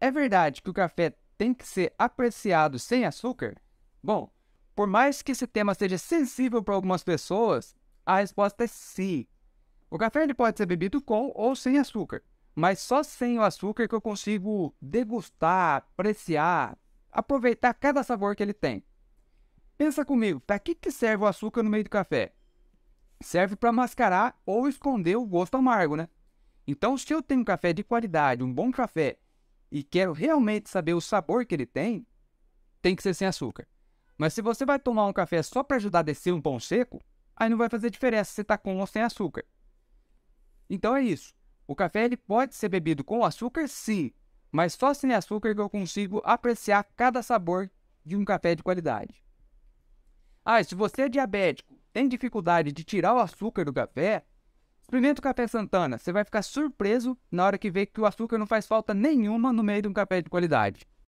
É verdade que o café tem que ser apreciado sem açúcar? Bom, por mais que esse tema seja sensível para algumas pessoas, a resposta é sim. O café ele pode ser bebido com ou sem açúcar, mas só sem o açúcar que eu consigo degustar, apreciar, aproveitar cada sabor que ele tem. Pensa comigo, para que, que serve o açúcar no meio do café? Serve para mascarar ou esconder o gosto amargo, né? Então, se eu tenho um café de qualidade, um bom café, e quero realmente saber o sabor que ele tem, tem que ser sem açúcar. Mas se você vai tomar um café só para ajudar a descer um pão seco, aí não vai fazer diferença se está com ou sem açúcar. Então é isso. O café ele pode ser bebido com açúcar, sim, mas só sem açúcar que eu consigo apreciar cada sabor de um café de qualidade. Ah, se você é diabético, tem dificuldade de tirar o açúcar do café, Experimenta o café Santana. Você vai ficar surpreso na hora que vê que o açúcar não faz falta nenhuma no meio de um café de qualidade.